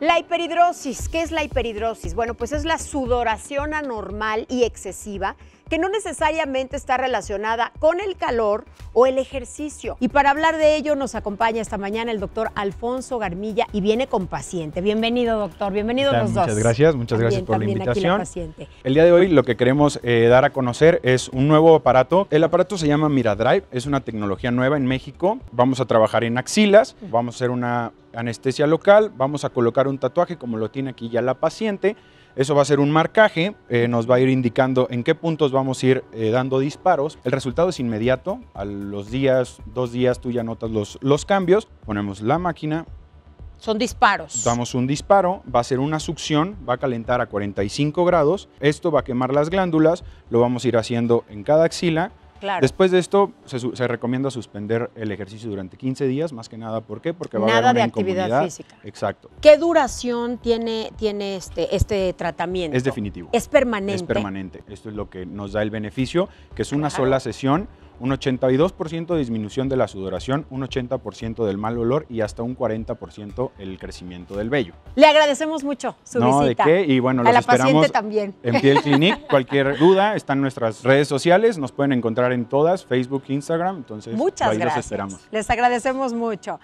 La hiperhidrosis, ¿qué es la hiperhidrosis? Bueno, pues es la sudoración anormal y excesiva que no necesariamente está relacionada con el calor o el ejercicio. Y para hablar de ello nos acompaña esta mañana el doctor Alfonso Garmilla y viene con paciente. Bienvenido, doctor. Bienvenido los dos. Muchas gracias, muchas gracias por la invitación. el día de hoy lo que queremos eh, dar a conocer es un nuevo aparato. El aparato se llama MiraDrive, es una tecnología nueva en México. Vamos a trabajar en axilas, vamos a hacer una anestesia local, vamos a colocar un tatuaje como lo tiene aquí ya la paciente eso va a ser un marcaje, eh, nos va a ir indicando en qué puntos vamos a ir eh, dando disparos. El resultado es inmediato, a los días, dos días tú ya notas los, los cambios. Ponemos la máquina. Son disparos. Damos un disparo, va a ser una succión, va a calentar a 45 grados. Esto va a quemar las glándulas, lo vamos a ir haciendo en cada axila Después de esto, se, recomienda suspender el ejercicio durante 15 días, más que nada. ¿Por qué? Porque va a haber Nada de actividad física. Exacto. ¿Qué duración tiene, tiene este, este tratamiento? Es definitivo. Es permanente. Es permanente. Esto es lo que nos da el beneficio, que es una sola sesión un 82% de disminución de la sudoración, un 80% del mal olor y hasta un 40% el crecimiento del vello. Le agradecemos mucho su no, ¿de qué? Y bueno, a la esperamos también. en Piel Clinic. Cualquier duda, están nuestras redes sociales, nos pueden encontrar en todas, Facebook, Instagram, entonces Muchas gracias. Les agradecemos mucho.